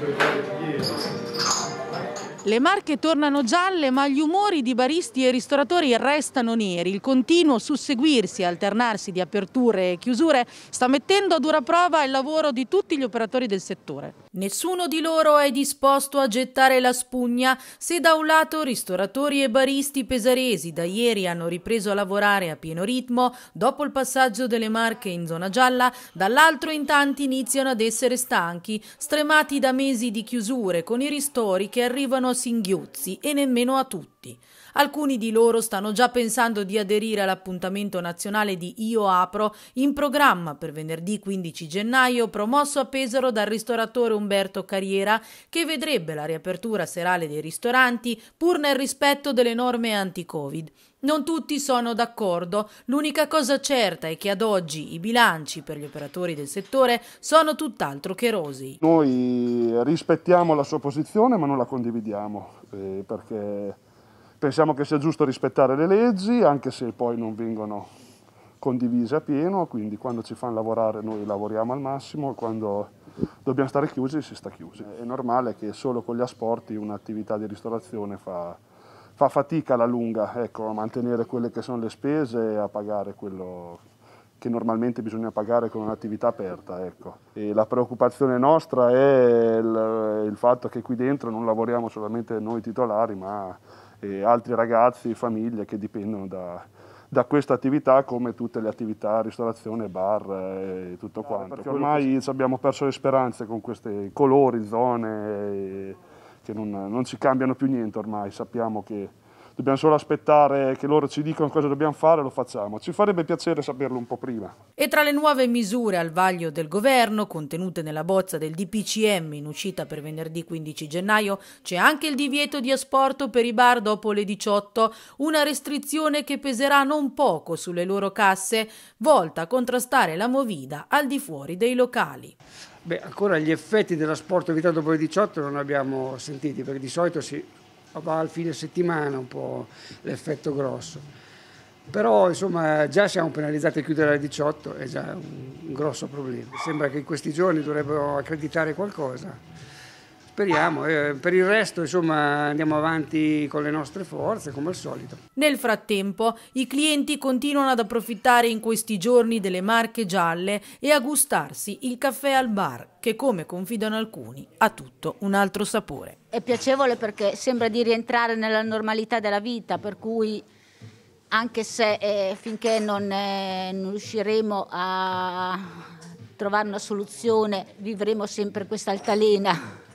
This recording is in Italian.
für Jesus. Le marche tornano gialle ma gli umori di baristi e ristoratori restano neri. Il continuo susseguirsi e alternarsi di aperture e chiusure sta mettendo a dura prova il lavoro di tutti gli operatori del settore. Nessuno di loro è disposto a gettare la spugna. Se da un lato ristoratori e baristi pesaresi da ieri hanno ripreso a lavorare a pieno ritmo dopo il passaggio delle marche in zona gialla, dall'altro in tanti iniziano ad essere stanchi, stremati da mesi di chiusure con i ristori che arrivano Singhiozzi e nemmeno a tutti tutti. Alcuni di loro stanno già pensando di aderire all'appuntamento nazionale di Io Apro in programma per venerdì 15 gennaio promosso a Pesaro dal ristoratore Umberto Carriera che vedrebbe la riapertura serale dei ristoranti pur nel rispetto delle norme anti-Covid. Non tutti sono d'accordo, l'unica cosa certa è che ad oggi i bilanci per gli operatori del settore sono tutt'altro che rosei. Noi rispettiamo la sua posizione ma non la condividiamo eh, perché Pensiamo che sia giusto rispettare le leggi, anche se poi non vengono condivise a pieno, quindi quando ci fanno lavorare noi lavoriamo al massimo, quando dobbiamo stare chiusi si sta chiusi. È normale che solo con gli asporti un'attività di ristorazione fa, fa fatica alla lunga ecco, a mantenere quelle che sono le spese e a pagare quello che normalmente bisogna pagare con un'attività aperta. Ecco. E la preoccupazione nostra è il, il, fatto che qui dentro non lavoriamo solamente noi titolari, ma e altri ragazzi, famiglie che dipendono da, da questa attività come tutte le attività, ristorazione, bar e tutto no, ah, quanto. ormai che... abbiamo perso le speranze con questi colori, zone che non, non ci cambiano più niente ormai, sappiamo che dobbiamo solo aspettare che loro ci dicano cosa dobbiamo fare e lo facciamo. Ci farebbe piacere saperlo un po' prima. E tra le nuove misure al vaglio del governo, contenute nella bozza del DPCM in uscita per venerdì 15 gennaio, c'è anche il divieto di asporto per i bar dopo le 18, una restrizione che peserà non poco sulle loro casse, volta a contrastare la movida al di fuori dei locali. Beh, ancora gli effetti dell'asporto evitato dopo le 18 non abbiamo sentiti, perché di solito si al fine settimana un po' l'effetto grosso. Però insomma già siamo penalizzati a chiudere alle 18, è già un grosso problema. Sembra che in questi giorni dovrebbero accreditare qualcosa speriamo. Eh, per il resto, insomma, andiamo avanti con le nostre forze, come al solito. Nel frattempo, i clienti continuano ad approfittare in questi giorni delle marche gialle e a gustarsi il caffè al bar, che come confidano alcuni, ha tutto un altro sapore. È piacevole perché sembra di rientrare nella normalità della vita, per cui anche se eh, finché non, eh, non riusciremo a trovare una soluzione vivremo sempre questa altalena